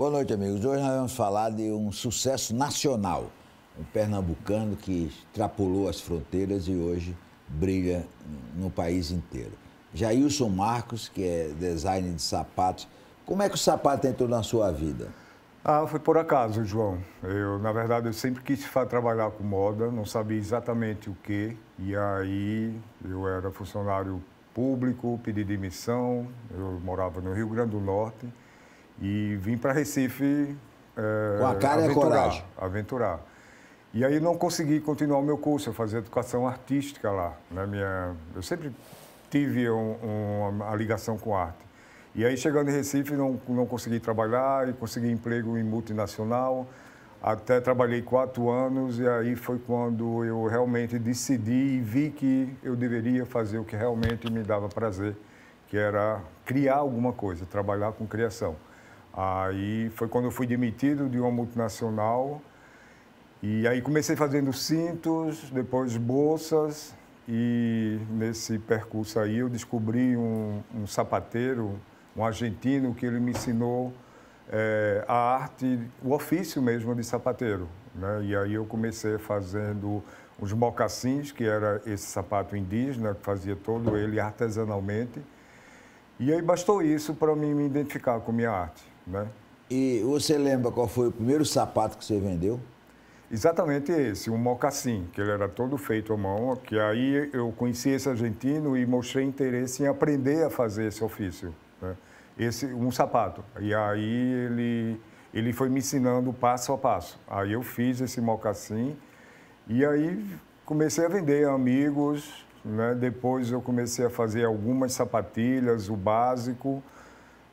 Boa noite, amigos. Hoje nós vamos falar de um sucesso nacional, um pernambucano que extrapolou as fronteiras e hoje brilha no país inteiro. Jailson Marcos, que é designer de sapatos. Como é que o sapato entrou na sua vida? Ah, foi por acaso, João. Eu, na verdade, eu sempre quis trabalhar com moda, não sabia exatamente o que. E aí eu era funcionário público, pedi demissão, eu morava no Rio Grande do Norte. E vim para Recife. É, Com a cara aventurar, e a coragem. Aventurar. E aí não consegui continuar o meu curso, eu fazia educação artística lá. Né? Minha, eu sempre tive um, um, uma ligação com arte. E aí, chegando em Recife, não, não consegui trabalhar e consegui emprego em multinacional. Até trabalhei quatro anos e aí foi quando eu realmente decidi e vi que eu deveria fazer o que realmente me dava prazer, que era criar alguma coisa, trabalhar com criação. Aí foi quando eu fui demitido de uma multinacional. E aí comecei fazendo cintos, depois bolsas. E nesse percurso aí eu descobri um, um sapateiro, um argentino, que ele me ensinou é, a arte, o ofício mesmo de sapateiro. Né? E aí eu comecei fazendo os mocassins, que era esse sapato indígena, que fazia todo ele artesanalmente. E aí bastou isso para mim me identificar com minha arte. Né? E você lembra qual foi o primeiro sapato que você vendeu? Exatamente esse, um mocassim, que ele era todo feito à mão, que aí eu conheci esse argentino e mostrei interesse em aprender a fazer esse ofício, né? esse um sapato. E aí ele ele foi me ensinando passo a passo. Aí eu fiz esse mocassim e aí comecei a vender a amigos, né? Depois eu comecei a fazer algumas sapatilhas, o básico.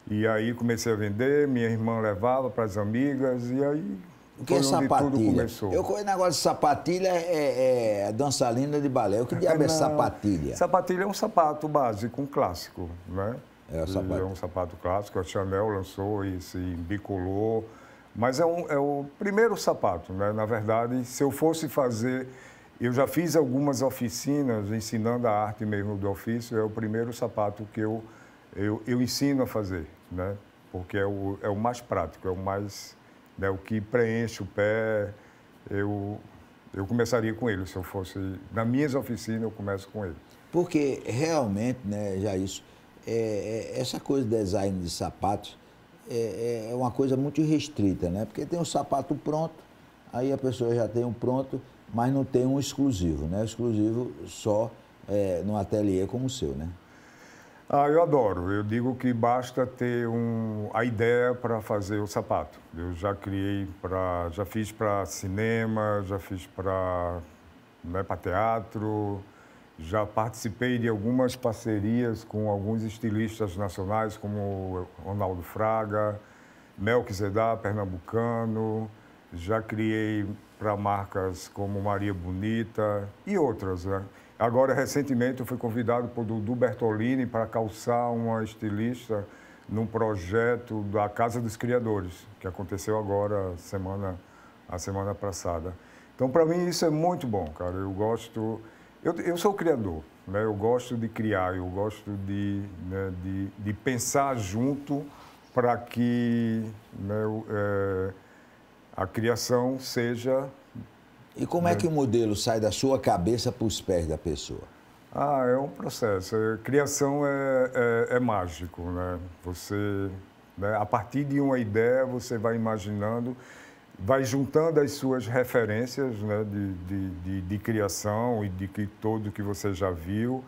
E aí comecei a vender, minha irmã levava para as amigas, e aí o que é sapatilha? Eu conheço negócio de sapatilha é, é, é dançalina de balé. O que diabo é, é sapatilha? Sapatilha é um sapato básico, um clássico, né? É, o sapato. é um sapato clássico. A Chanel lançou e se bicolou. Mas é, um, é o primeiro sapato, né? Na verdade, se eu fosse fazer... Eu já fiz algumas oficinas ensinando a arte mesmo do ofício. É o primeiro sapato que eu, eu, eu ensino a fazer né? porque é o, é o mais prático, é o mais né, o que preenche o pé. Eu, eu começaria com ele, se eu fosse. Nas minhas oficinas, eu começo com ele. Porque realmente, né, já isso, é, é, essa coisa de design de sapatos é, é, é uma coisa muito restrita, né? Porque tem um sapato pronto, aí a pessoa já tem um pronto, mas não tem um exclusivo, né? Exclusivo só é, num ateliê como o seu, né? Ah, eu adoro. Eu digo que basta ter um, a ideia para fazer o sapato. Eu já criei para, já fiz para cinema, já fiz para né, para teatro, já participei de algumas parcerias com alguns estilistas nacionais, como Ronaldo Fraga, Melk Zedá, pernambucano. Já criei para marcas como Maria Bonita e outras, né? Agora, recentemente, eu fui convidado por Dudu Bertolini para calçar uma estilista num projeto da Casa dos Criadores, que aconteceu agora, semana, a semana passada. Então, para mim, isso é muito bom, cara. Eu gosto... Eu, eu sou criador, né? Eu gosto de criar, eu gosto de, né, de, de pensar junto para que né, é, a criação seja e como é que o modelo sai da sua cabeça para os pés da pessoa? Ah, é um processo. É, criação é, é, é mágico, né? Você, né, a partir de uma ideia, você vai imaginando, vai juntando as suas referências né, de, de, de, de criação e de que todo que você já viu,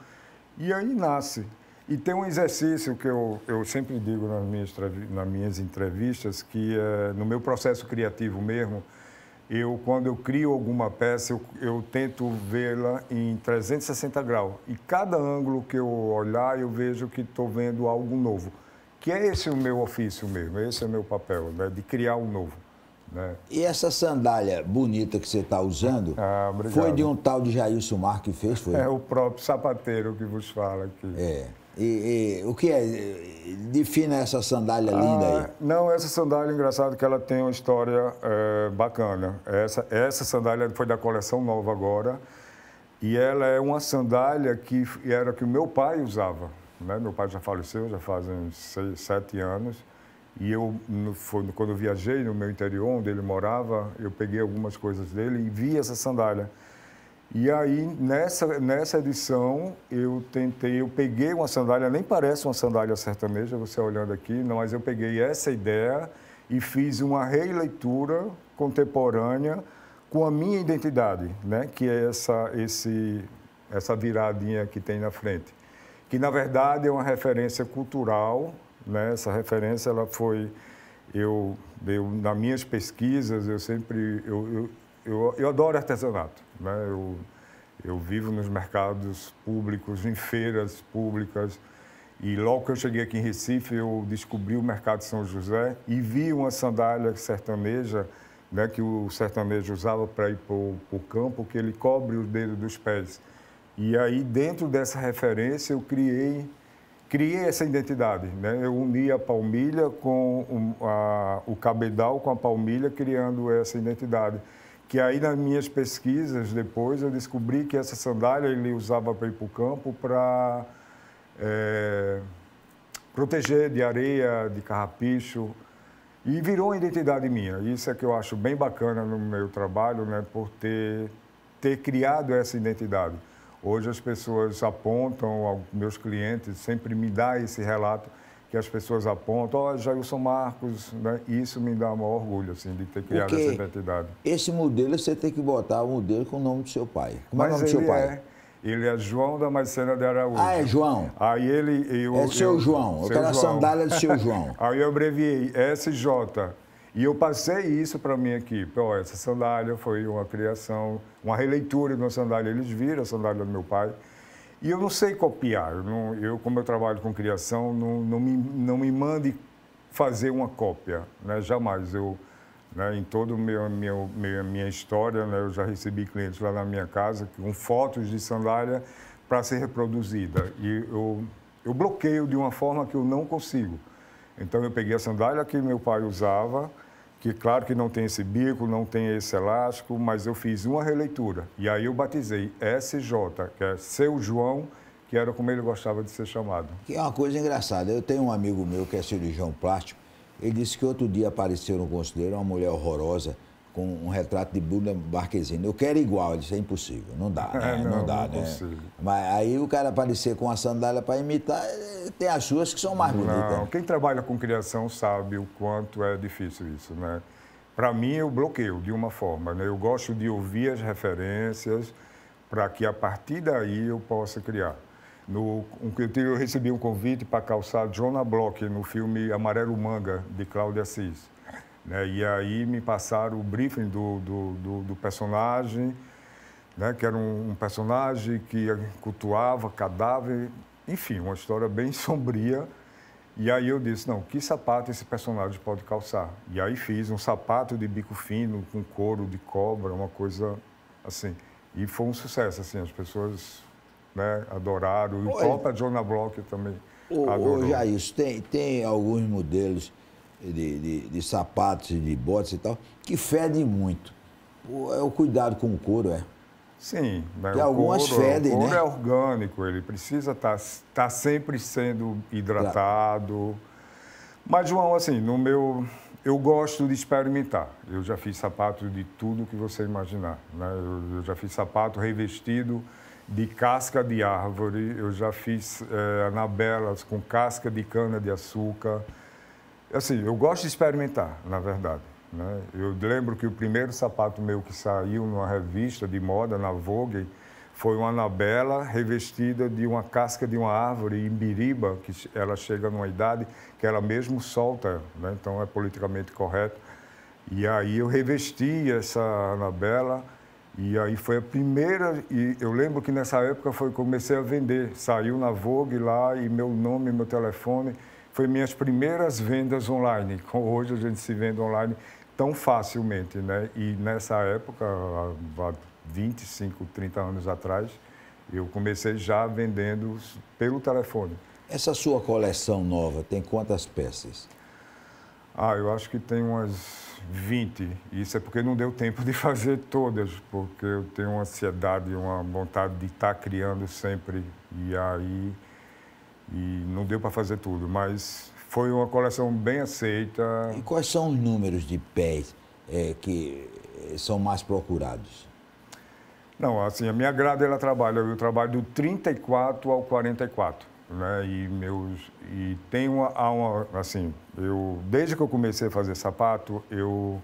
e aí nasce. E tem um exercício que eu, eu sempre digo nas minhas, nas minhas entrevistas, que é, no meu processo criativo mesmo, eu quando eu crio alguma peça, eu, eu tento vê-la em 360 graus. E cada ângulo que eu olhar, eu vejo que estou vendo algo novo. Que é esse o meu ofício mesmo, esse é o meu papel, né? de criar o um novo. Né? E essa sandália bonita que você está usando, ah, foi de um tal de Jailson Mar que fez? Foi? É o próprio sapateiro que vos fala aqui. É. E, e, o que é? Defina essa sandália ah, linda aí. não, essa sandália, engraçado que ela tem uma história é, bacana. Essa, essa sandália foi da coleção nova agora. E ela é uma sandália que era que o meu pai usava. Né? Meu pai já faleceu, já fazem seis, sete anos. E eu, no, foi, quando eu viajei no meu interior, onde ele morava, eu peguei algumas coisas dele e vi essa sandália. E aí, nessa, nessa edição, eu tentei, eu peguei uma sandália, nem parece uma sandália sertaneja, você olhando aqui, não, mas eu peguei essa ideia e fiz uma releitura contemporânea com a minha identidade, né? que é essa, esse, essa viradinha que tem na frente, que na verdade é uma referência cultural, né? essa referência ela foi, eu, eu nas minhas pesquisas, eu sempre, eu, eu eu, eu adoro artesanato. Né? Eu, eu vivo nos mercados públicos, em feiras públicas. E logo que eu cheguei aqui em Recife, eu descobri o mercado de São José e vi uma sandália sertaneja né, que o sertanejo usava para ir para o campo, que ele cobre os dedos dos pés. E aí, dentro dessa referência, eu criei, criei essa identidade. Né? Eu uni a palmilha com o, a, o cabedal com a palmilha, criando essa identidade que aí nas minhas pesquisas depois eu descobri que essa sandália ele usava para ir para o campo para é, eh, proteger de areia, de carrapicho e virou uma identidade minha. Isso é que eu acho bem bacana no meu trabalho, né, por ter, ter criado essa identidade. Hoje as pessoas apontam, meus clientes sempre me dão esse relato que as pessoas apontam, ó, oh, Jailson Marcos, né? isso me dá maior orgulho, assim, de ter criado Porque essa identidade. Esse modelo você tem que botar o modelo com o nome do seu pai. Como Mas é o nome do seu pai? É... Ele é João da Marcena de Araújo. Ah, é João. Aí ele. Eu, é seu eu, João. Seu eu quero João. a sandália do seu João. Aí eu abreviei SJ. E eu passei isso para minha equipe. Ó, essa sandália foi uma criação, uma releitura de uma sandália. Eles viram a sandália do meu pai e eu não sei copiar. Eu, não, eu como eu trabalho com criação, não, não, me, não me mande fazer uma cópia, né? jamais. Eu, né, em toda meu, meu, minha, minha história, né, eu já recebi clientes lá na minha casa com fotos de sandália para ser reproduzida. E eu, eu bloqueio de uma forma que eu não consigo. Então, eu peguei a sandália que meu pai usava que claro que não tem esse bico, não tem esse elástico, mas eu fiz uma releitura e aí eu batizei SJ, que é Seu João, que era como ele gostava de ser chamado. Que é uma coisa engraçada. Eu tenho um amigo meu que é cirurgião plástico. Ele disse que outro dia apareceu no conselheiro uma mulher horrorosa com um retrato de Bruno Marquezine. Eu quero igual, ele disse, é impossível, não dá, né? é, não, não, dá, não é né? Consigo. Mas aí o cara aparecer com a sandália para imitar, tem as suas que são mais bonitas. Não, quem trabalha com criação sabe o quanto é difícil isso, né? Para mim, eu bloqueio de uma forma, né? Eu gosto de ouvir as referências para que a partir daí eu possa criar. No, eu recebi um convite para calçar Jonah Block no filme Amarelo Manga, de Cláudia Assis. Né? E aí me passaram o briefing do, do, do, do personagem, né? que era um, um, personagem que cultuava cadáver, enfim, uma história bem sombria. E aí eu disse, não, que sapato esse personagem pode calçar? E aí fiz um sapato de bico fino, com couro de cobra, uma coisa assim. E foi um sucesso, assim, as pessoas né, adoraram. E o próprio Jonah Block também o, adorou. O Jair, tem, tem alguns modelos de, de, de sapatos e de botas e tal, que fedem muito. Pô, é o cuidado com o couro, é. Sim, né? que algumas couro, fedem, o couro né? é orgânico, ele precisa estar tá, tá sempre sendo hidratado. Claro. Mas, João, assim, no meu. Eu gosto de experimentar. Eu já fiz sapato de tudo que você imaginar. Né? Eu, eu já fiz sapato revestido de casca de árvore, eu já fiz é, anabelas com casca de cana de açúcar. Assim, eu gosto de experimentar, na verdade. Né? Eu lembro que o primeiro sapato meu que saiu numa revista de moda, na Vogue, foi uma anabela revestida de uma casca de uma árvore imbiriba, que ela chega numa idade que ela mesmo solta, né? então é politicamente correto. E aí eu revesti essa anabela e aí foi a primeira, e eu lembro que nessa época foi comecei a vender, saiu na Vogue lá e meu nome, meu telefone, foi minhas primeiras vendas online. Hoje a gente se vende online tão facilmente, né? E nessa época, há 25, 30 anos atrás, eu comecei já vendendo pelo telefone. Essa sua coleção nova tem quantas peças? Ah, eu acho que tem umas 20. Isso é porque não deu tempo de fazer todas, porque eu tenho uma ansiedade, uma vontade de estar tá criando sempre. E aí e não deu para fazer tudo, mas foi uma coleção bem aceita. E quais são os números de pés é, que eh, são mais procurados? Não, assim, a minha grade ela trabalha, eu trabalho do 34 ao 44, né? E meus e tem uma, uma assim, eu desde que eu comecei a fazer sapato, eu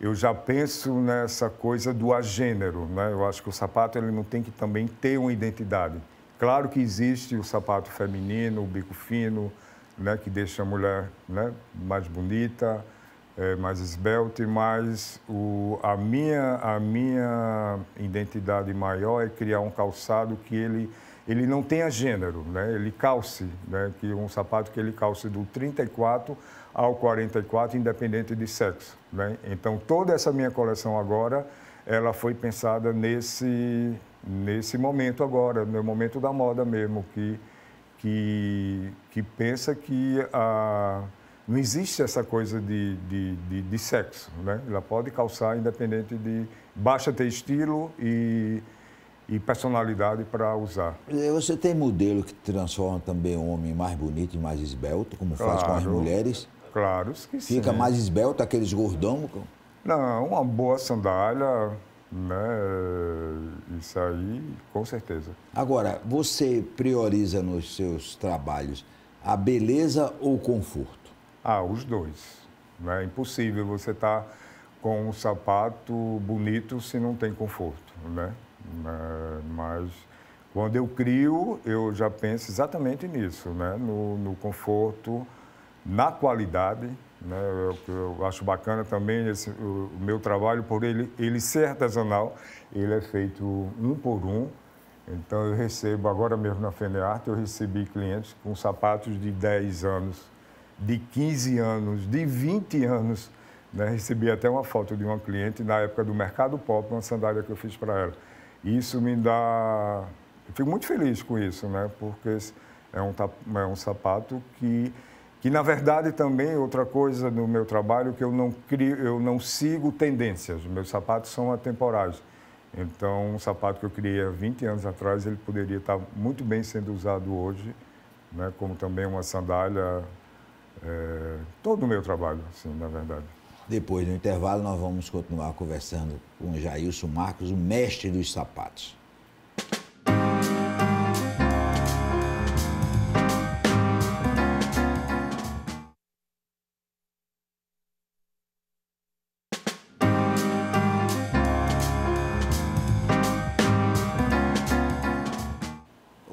eu já penso nessa coisa do agênero, né? Eu acho que o sapato ele não tem que também ter uma identidade. Claro que existe o sapato feminino, o bico fino, né, que deixa a mulher né, mais bonita, é, mais esbelta, mas o, a, minha, a minha identidade maior é criar um calçado que ele, ele não tenha gênero, né, ele calce, né, que um sapato que ele calce do 34 ao 44, independente de sexo. Né? Então, toda essa minha coleção agora, ela foi pensada nesse, nesse momento agora, no momento da moda mesmo, que, que, que pensa que a, ah, não existe essa coisa de, de, de, de, sexo, né? Ela pode calçar independente de... Basta ter estilo e, e personalidade para usar. É, você tem modelo que transforma também o homem mais bonito e mais esbelto, como claro, faz com as mulheres? Claro que sim. Fica mais esbelto, aqueles gordão? Não, uma boa sandália, né? Eh, isso aí, com certeza. Agora, você prioriza nos seus trabalhos a beleza ou o conforto? Ah, os dois. Né? É impossível você estar tá com um sapato bonito se não tem conforto, né? né? Mas quando eu crio, eu já penso exatamente nisso, né? No, no conforto, na qualidade, né? Eu, eu acho bacana também esse, o, meu trabalho, por ele, ele ser artesanal, ele é feito um por um. Então, eu recebo, agora mesmo na FENEARTE, eu recebi clientes com sapatos de 10 anos, de 15 anos, de 20 anos. Né? Recebi até uma foto de uma cliente na época do Mercado Pop, uma sandália que eu fiz para ela. E isso me dá... Eu fico muito feliz com isso, né? Porque é um, é um sapato que que na verdade também outra coisa no meu trabalho que eu não crio, eu não sigo tendências. Meus sapatos são atemporais. Então, um sapato que eu criei há 20 anos atrás, ele poderia estar muito bem sendo usado hoje, né? como também uma sandália. É, todo o meu trabalho, assim, na verdade. Depois do intervalo, nós vamos continuar conversando com Jailson Marcos, o mestre dos sapatos.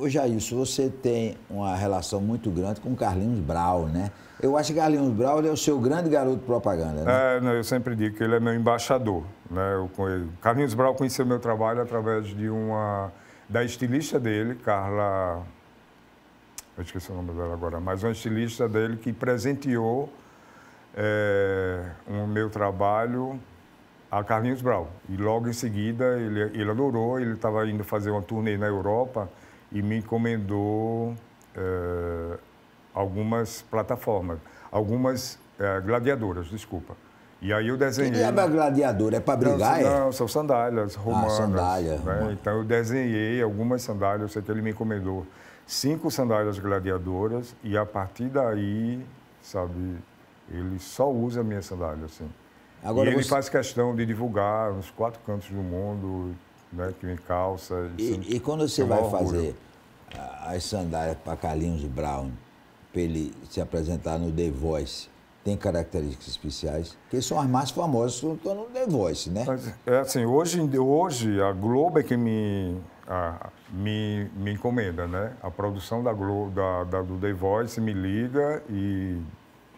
Jair, Jailson, você tem uma relação muito grande com Carlinhos Brau, né? Eu acho que Carlinhos Brau é o seu grande garoto de propaganda, né? É, não, eu sempre digo que ele é meu embaixador. Né? Eu, eu, Carlinhos Brau conheceu meu trabalho através de uma... da estilista dele, Carla... Eu esqueci o nome dela agora, mas uma estilista dele que presenteou é, o meu trabalho a Carlinhos Brau. E logo em seguida ele, ele adorou, ele estava indo fazer uma turnê na Europa e me encomendou eh, algumas plataformas, algumas eh, gladiadoras, desculpa. E aí eu desenhei. Que diabo é gladiador? É para brigar? Não, é? não, são sandálias ah, romanas. Ah, sandália. Né? Romana. Então eu desenhei algumas sandálias, eu sei que ele me encomendou cinco sandálias gladiadoras e a partir daí, sabe, ele só usa a minha sandália assim. Agora e ele faz questão de divulgar nos quatro cantos do mundo né, que me calça. E, e, e quando você vai orgulho. fazer as sandálias para Carlinhos Brown, para ele se apresentar no The Voice, tem características especiais, que são as mais famosas que estão no The Voice, né? É assim, hoje, hoje a Globo é que me, a, me, me encomenda, né? A produção da Globo, da, da, do The Voice me liga e,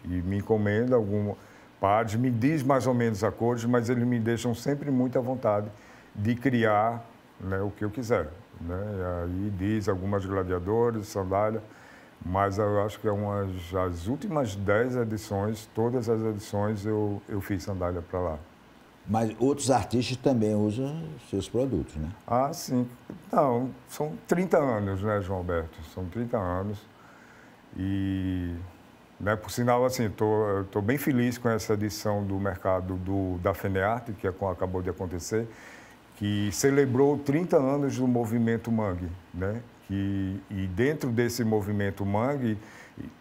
e me encomenda alguma parte, me diz mais ou menos acordes, mas eles me deixam sempre muito à vontade de criar né, o que eu quiser. Né? E aí diz algumas gladiadores, sandália, mas eu acho que é umas, as últimas dez edições, todas as edições eu, eu fiz sandália para lá. Mas outros artistas também usam seus produtos, né? Ah, sim. Não, são 30 anos, né, João Alberto? São 30 anos. E, né, por sinal, assim, estou tô, tô bem feliz com essa edição do mercado do, da FENEARTE, que é acabou de acontecer que celebrou 30 anos do movimento Mangue, né? E, e dentro desse movimento Mangue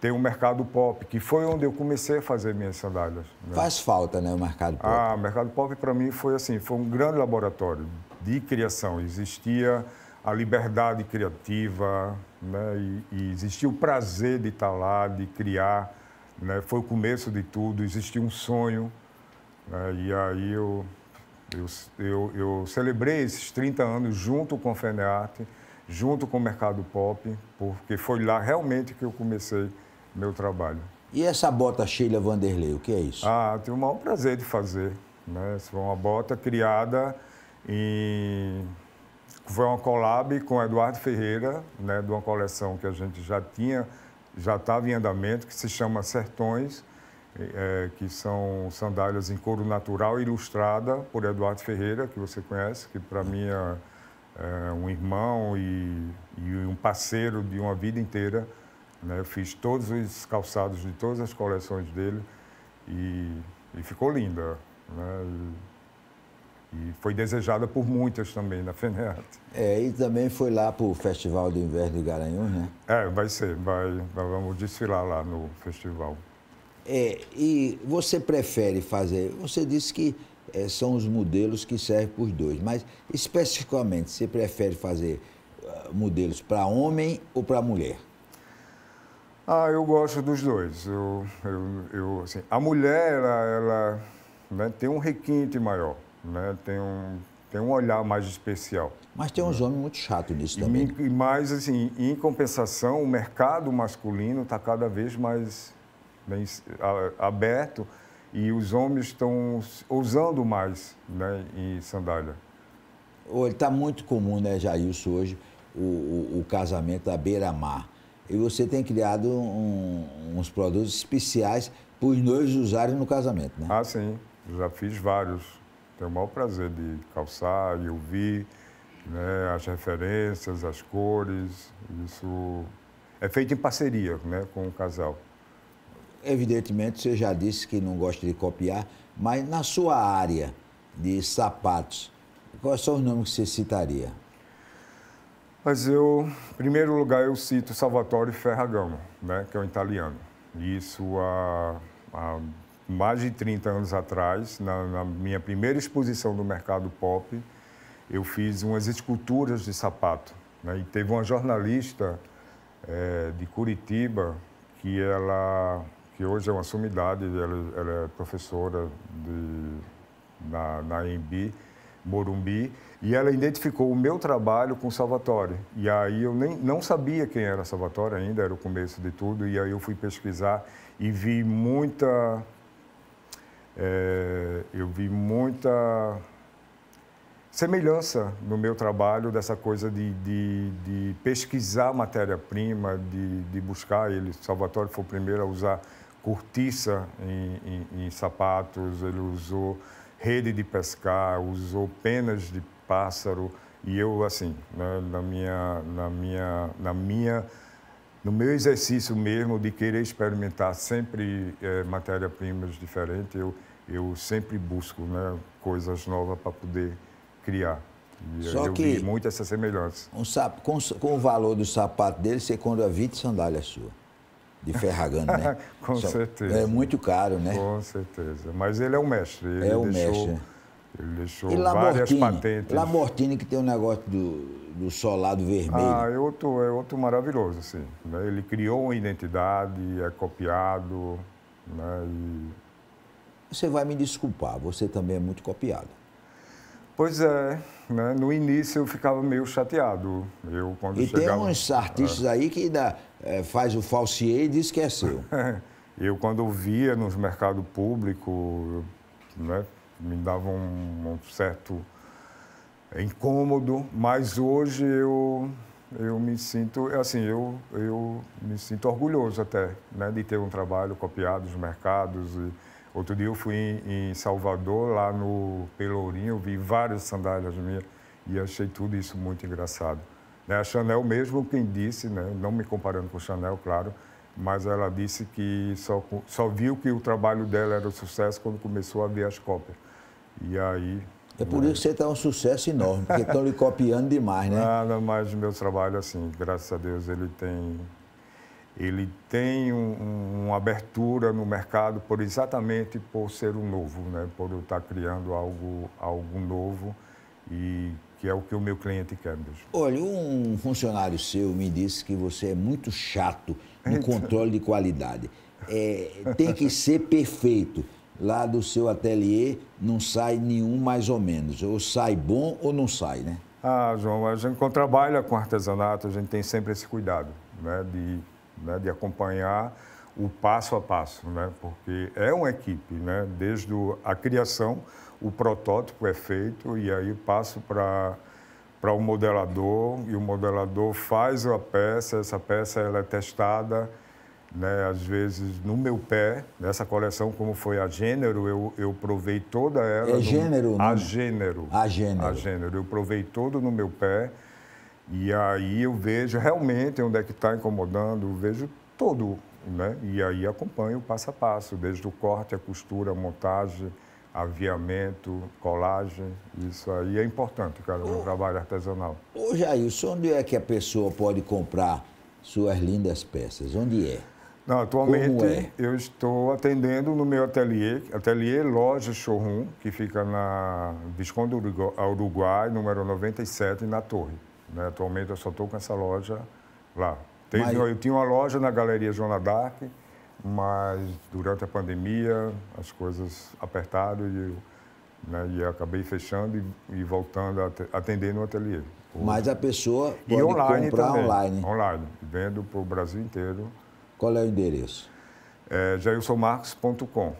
tem o mercado pop, que foi onde eu comecei a fazer minhas sandálias. Né? Faz falta, né, o mercado pop? Ah, o mercado pop para mim foi assim, foi um grande laboratório de criação. Existia a liberdade criativa, né? E, e existia o prazer de estar tá lá, de criar, né? Foi o começo de tudo, existia um sonho, né? e aí eu eu, eu, eu celebrei esses 30 anos junto com a FENEARTE, junto com o Mercado Pop, porque foi lá realmente que eu comecei meu trabalho. E essa bota Sheila Vanderlei, o que é isso? Ah, tenho o maior prazer de fazer. Né? Foi uma bota criada em... Foi uma collab com Eduardo Ferreira, né, de uma coleção que a gente já tinha, já estava em andamento, que se chama Sertões, é, é, que são sandálias em couro natural ilustrada por Eduardo Ferreira, que você conhece, que para mim é, é, um irmão e, e, um parceiro de uma vida inteira. Né? Eu fiz todos os calçados de todas as coleções dele e, e ficou linda. Né? E, e, foi desejada por muitas também na FENEAT. É, e também foi lá para o Festival de Inverno de Garanhuns, né? É, vai ser, vai, vamos desfilar lá no festival. É, e você prefere fazer? Você disse que é, são os modelos que servem para os dois, mas especificamente, você prefere fazer ah, modelos para homem ou para mulher? Ah, eu gosto dos dois. Eu, eu, eu assim, a mulher, ela, ela né, tem um requinte maior, né, tem, um, tem um olhar mais especial. Mas tem uns né? homens muito chatos nisso também. E, mas, assim, em compensação, o mercado masculino está cada vez mais né, aberto e os homens estão ousando mais né, em sandália. Está muito comum, né, Jailson, hoje, o, o, o casamento à beira-mar. E você tem criado um, uns produtos especiais para os noivos usarem no casamento, né? Ah, sim. Já fiz vários. Tenho o maior prazer de calçar e ouvir né, as referências, as cores. Isso é feito em parceria né, com o casal evidentemente, você já disse que não gosta de copiar, mas na sua área de sapatos, quais são os nomes que você citaria? Mas eu, em primeiro lugar, eu cito Salvatore Ferragamo, né, que é um italiano. Isso há, há mais de 30 anos atrás, na, na minha primeira exposição do mercado pop, eu fiz umas esculturas de sapato. Né? E teve uma jornalista é, de Curitiba que ela que hoje é uma sumidade, ela, ela é professora de, na, na EMB, Morumbi, e ela identificou o meu trabalho com Salvatore. E aí eu nem, não sabia quem era Salvatore ainda, era o começo de tudo, e aí eu fui pesquisar e vi muita... É, eu vi muita semelhança no meu trabalho dessa coisa de, de, de pesquisar matéria-prima, de, de buscar ele. Salvatore foi o primeiro a usar cortiça em, em, em sapatos, ele usou rede de pescar, usou penas de pássaro e eu assim né, na minha na minha na minha no meu exercício mesmo de querer experimentar sempre é, eh, matéria-primas diferentes eu eu sempre busco né, coisas novas para poder criar e só eu que vi muito essa semelhança um sapo com, com o valor do sapato dele você a 20 sandália sua de Ferragamo, né? Com Só, certeza. É muito caro, né? Com certeza. Mas ele é o mestre. Ele é o deixou, mestre. Ele deixou várias patentes. Lamortini, que tem o um negócio do, do solado vermelho. Ah, é outro, é outro maravilhoso, assim. Né? Ele criou uma identidade, é copiado, né? E... Você vai me desculpar, você também é muito copiado. Pois é. Né? No início eu ficava meio chateado. Eu, quando e chegava... tem uns artistas é. aí que ainda é, faz o falsier e diz que é seu. eu, quando via nos mercado público, né, me dava um, um certo incômodo, mas hoje eu eu me sinto é assim eu eu me sinto orgulhoso até né, de ter um trabalho copiado dos mercados e Outro dia eu fui em, em Salvador, lá no Pelourinho, eu vi várias sandálias minhas e achei tudo isso muito engraçado. Né, a Chanel mesmo quem disse, né, não me comparando com Chanel, claro, mas ela disse que só, só viu que o trabalho dela era um sucesso quando começou a ver as cópias. E aí... É por né? isso que você está um sucesso enorme, porque estão lhe copiando demais, né? Nada mais do meu trabalho, assim, graças a Deus, ele tem ele tem um, uma abertura no mercado por exatamente por ser o novo, né? por eu estar criando algo, algo novo e que é o que o meu cliente quer mesmo. Olha, um funcionário seu me disse que você é muito chato no então... controle de qualidade. É, tem que ser perfeito. Lá do seu ateliê não sai nenhum mais ou menos. Ou sai bom ou não sai, né? Ah, João, a gente quando trabalha com artesanato, a gente tem sempre esse cuidado, né? De né, de acompanhar o passo a passo, né, porque é uma equipe, né, desde a criação, o protótipo é feito e aí passo para para o modelador e o modelador faz a peça, essa peça ela é testada, né, às vezes no meu pé, nessa coleção como foi a gênero, eu, eu provei toda ela. É gênero? No, a gênero. A gênero. A gênero. Eu provei todo no meu pé e aí eu vejo realmente onde é que está incomodando, vejo todo, né? E aí acompanho passo a passo, desde o corte, a costura, a montagem, aviamento, colagem. Isso aí é importante, cara, no trabalho artesanal. Ô Jair, onde é que a pessoa pode comprar suas lindas peças? Onde é? Não, atualmente é? eu estou atendendo no meu ateliê, ateliê Loja Showroom, que fica na Visconde Uruguai, número 97, na Torre. Né? Atualmente eu só estou com essa loja lá. mas... Eu tinha uma loja na Galeria Joana Dark, mas durante a pandemia as coisas apertaram e eu, né, e eu acabei fechando e, e voltando a atender no ateliê. Mas a pessoa pode e online comprar também, online. Online, vendo para o Brasil inteiro. Qual é o endereço? É jailsonmarcos.com,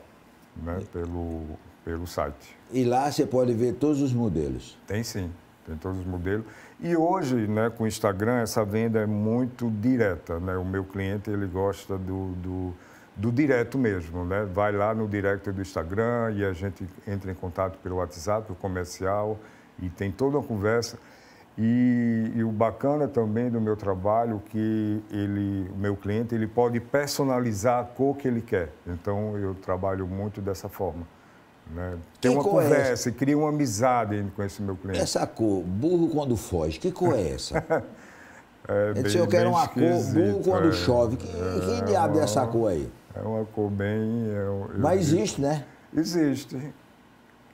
né, pelo, pelo site. E lá você pode ver todos os modelos? Tem sim tem todos os modelos. E hoje, né, com o Instagram, essa venda é muito direta, né? O meu cliente, ele gosta do, do, do direto mesmo, né? Vai lá no direct do Instagram e a gente entra em contato pelo WhatsApp, o comercial, e tem toda uma conversa. E, e, o bacana também do meu trabalho que ele, o meu cliente, ele pode personalizar a cor que ele quer. Então eu trabalho muito dessa forma. Né? Tem uma conversa, é essa? cria uma amizade com esse meu cliente. Essa cor, burro quando foge, que cor é essa? É, é, bem, eu disse, eu quero uma cor, burro quando é, chove. Que, é, que diabo é essa cor aí? É uma cor bem. É eu, Mas existe, né? Existe.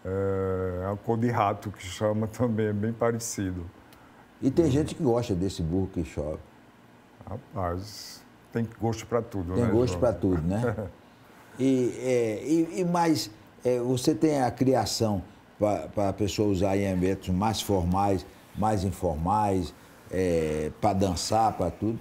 É, é a cor de rato que chama também, é bem parecido. E tem hum. gente que gosta desse burro que chove. Rapaz, tem gosto para tudo, tem né? Tem gosto para tudo, né? e, é, e, e mais é, você tem a criação para a pessoa usar em ambientes mais formais, mais informais, é, para dançar, para tudo?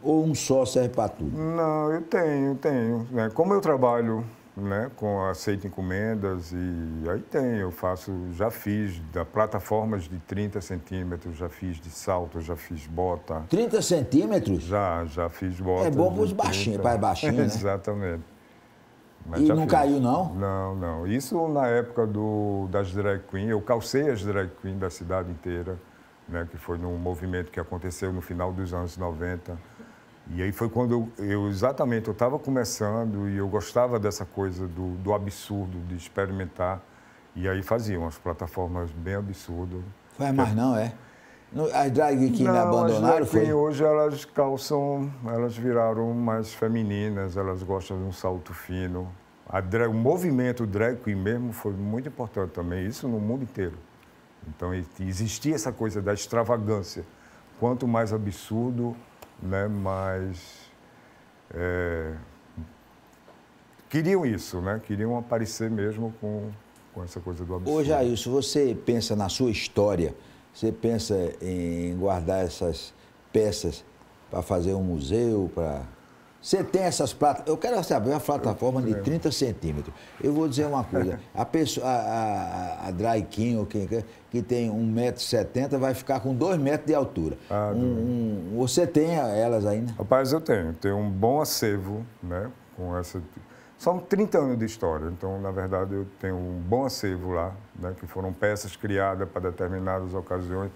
Ou um só serve para tudo? Não, eu tenho, tenho. Né? Como eu trabalho né, com aceito encomendas e aí tem, eu faço, já fiz da plataformas de 30 centímetros, já fiz de salto, já fiz bota. 30 centímetros? Já, já fiz bota. É bom para os baixinhos, para baixinhos, né? Exatamente. Mas e não fiz. caiu, não? Não, não. Isso na época do, das drag queen, eu calcei as drag queen da cidade inteira, né, que foi num movimento que aconteceu no final dos anos 90. E aí foi quando eu, eu exatamente, eu estava começando e eu gostava dessa coisa do, do absurdo, de experimentar. E aí faziam as plataformas bem absurdas Faz mais não, é? As drag que não, abandonaram? As drag foi? hoje elas calçam, elas viraram mais femininas, elas gostam de um salto fino. Drag, o movimento drag queen mesmo foi muito importante também, isso no mundo inteiro. Então existia essa coisa da extravagância. Quanto mais absurdo, né, mais. É... Queriam isso, né? Queriam aparecer mesmo com, com essa coisa do absurdo. Hoje, Jailson, você pensa na sua história você pensa em guardar essas peças para fazer um museu, Pra Você tem essas plataformas. Eu quero saber uma plataforma de 30 centímetros. Eu vou dizer uma coisa. A pessoa, a, a, a ou quem quer, que tem 1,70m, vai ficar com 2 metros de altura. Ah, um, um... você tem elas ainda? Né? Rapaz, eu tenho. Tenho um bom acervo, né? Com essa são 30 anos de história, então, na verdade, eu tenho um bom acervo lá, né, que foram peças criadas para determinadas ocasiões.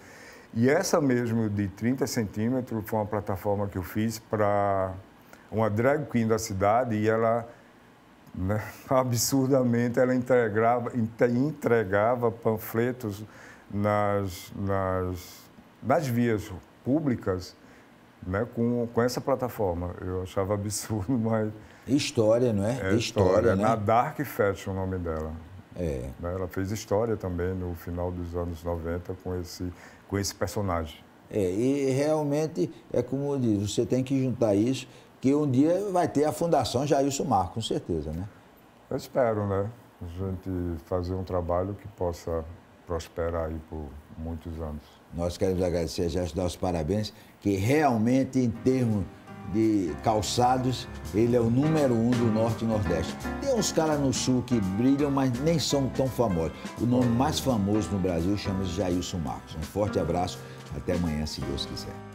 E essa mesmo de 30 centímetros foi uma plataforma que eu fiz para uma drag queen da cidade e ela, né, absurdamente, ela entregava, entregava panfletos nas, nas, nas vias públicas né, com, com essa plataforma. Eu achava absurdo, mas. É história, não é? é? é história. história né? Na Dark Fashion, o nome dela. É. Né, ela fez história também no final dos anos 90 com esse, com esse personagem. É, e realmente é como eu disse, você tem que juntar isso, que um dia vai ter a Fundação Jailson Marco, com certeza, né? Eu espero, né? A gente fazer um trabalho que possa prosperar aí por muitos anos. Nós queremos agradecer, já dar os parabéns, que realmente em termos de calçados, ele é o número um do Norte e Nordeste. Tem uns caras no Sul que brilham, mas nem são tão famosos. O nome mais famoso no Brasil chama-se Jailson Marcos. Um forte abraço, até amanhã, se Deus quiser.